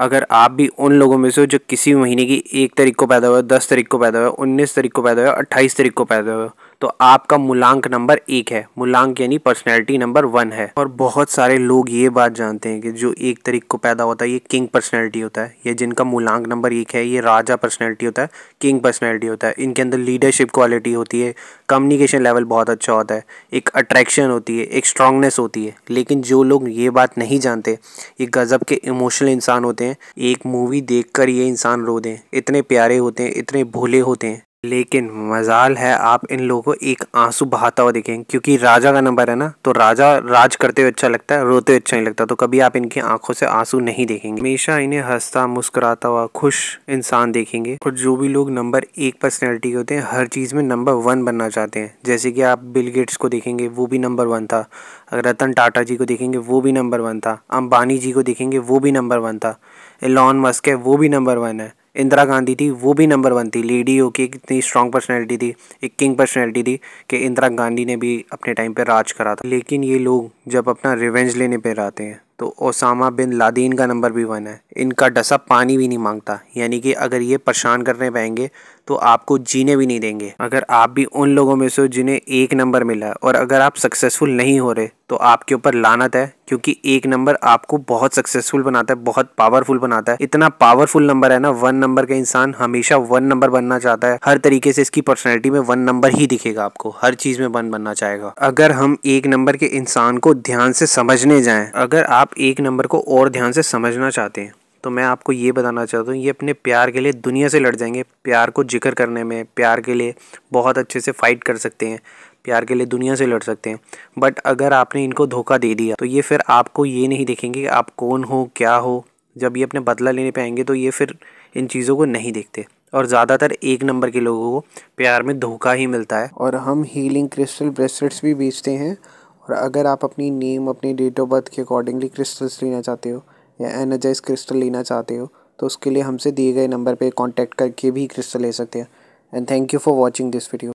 अगर आप भी उन लोगों में से हो जो किसी महीने की एक तारीख को पैदा हुआ दस तारीख को पैदा हुआ उन्नीस तारीख को पैदा हुआ अट्ठाईस तारीख को पैदा हुआ तो आपका मूलांक नंबर एक है मूलांक यानी पर्सनैलिटी नंबर वन है और बहुत सारे लोग ये बात जानते हैं कि जो एक तरीक़ को पैदा होता है ये किंग पर्सनैलिटी होता है ये जिनका मूलांक नंबर एक है ये राजा पर्सनैलिटी होता है किंग पर्सनैलिटी होता है इनके अंदर लीडरशिप क्वालिटी होती है कम्युनिकेशन लेवल बहुत अच्छा होता है एक अट्रैक्शन होती है एक स्ट्रांगनेस होती है लेकिन जो लोग ये बात नहीं जानते ये गज़ब के इमोशनल इंसान होते हैं एक मूवी देख कर ये इंसान रो दें इतने प्यारे होते हैं इतने भोले होते हैं लेकिन मजाल है आप इन लोगों को एक आंसू बहाता हुआ देखेंगे क्योंकि राजा का नंबर है ना तो राजा राज करते हुए अच्छा लगता है रोते हुए अच्छा नहीं लगता तो कभी आप इनकी आंखों से आंसू नहीं देखेंगे हमेशा इन्हें हंसता मुस्कुराता हुआ खुश इंसान देखेंगे और जो भी लोग नंबर एक पर्सनैलिटी के होते हैं हर चीज़ में नंबर वन बनना चाहते हैं जैसे कि आप बिल गेट्स को देखेंगे वो भी नंबर वन था रतन टाटा जी को देखेंगे वो भी नंबर वन था अंबानी जी को देखेंगे वो भी नंबर वन था एलॉन मस्क है वो भी नंबर वन है इंदिरा गांधी थी वो भी नंबर वन थी लेडी हो की इतनी स्ट्रांग पर्सनैलिटी थी एक किंग पर्सनैलिटी थी कि इंदिरा गांधी ने भी अपने टाइम पर राज करा था लेकिन ये लोग जब अपना रिवेंज लेने पर आते हैं तो ओसामा बिन लादीन का नंबर भी वन है इनका डसा पानी भी नहीं मांगता यानी कि अगर ये परेशान करने पाएंगे तो आपको जीने भी नहीं देंगे अगर आप भी उन लोगों में से जिन्हें एक नंबर मिला है और अगर आप सक्सेसफुल नहीं हो रहे तो आपके ऊपर लानत है क्योंकि एक नंबर आपको बहुत सक्सेसफुल बनाता है बहुत पावरफुल बनाता है इतना पावरफुल नंबर है ना वन नंबर का इंसान हमेशा वन नंबर बनना चाहता है हर तरीके से इसकी पर्सनैलिटी में वन नंबर ही दिखेगा आपको हर चीज में वन बनना चाहेगा अगर हम एक नंबर के इंसान को ध्यान से समझने जाए अगर आप एक नंबर को और ध्यान से समझना चाहते हैं तो मैं आपको ये बताना चाहता हूँ ये अपने प्यार के लिए दुनिया से लड़ जाएंगे प्यार को जिक्र करने में प्यार के लिए बहुत अच्छे से फ़ाइट कर सकते हैं प्यार के लिए दुनिया से लड़ सकते हैं बट अगर आपने इनको धोखा दे दिया तो ये फिर आपको ये नहीं देखेंगे कि आप कौन हो क्या हो जब ये अपने बदला लेने पर आएंगे तो ये फिर इन चीज़ों को नहीं देखते और ज़्यादातर एक नंबर के लोगों को प्यार में धोखा ही मिलता है और हम हीलिंग क्रिस्टल ब्रेसलेट्स भी बेचते हैं और अगर आप अपनी नेम अपनी डेट ऑफ बर्थ के अकॉर्डिंगली क्रिस्टल्स लेना चाहते हो या एनर्जाइज क्रिस्टल लेना चाहते हो तो उसके लिए हमसे दिए गए नंबर पे कांटेक्ट करके भी क्रिस्टल ले सकते हैं and thank you for watching this video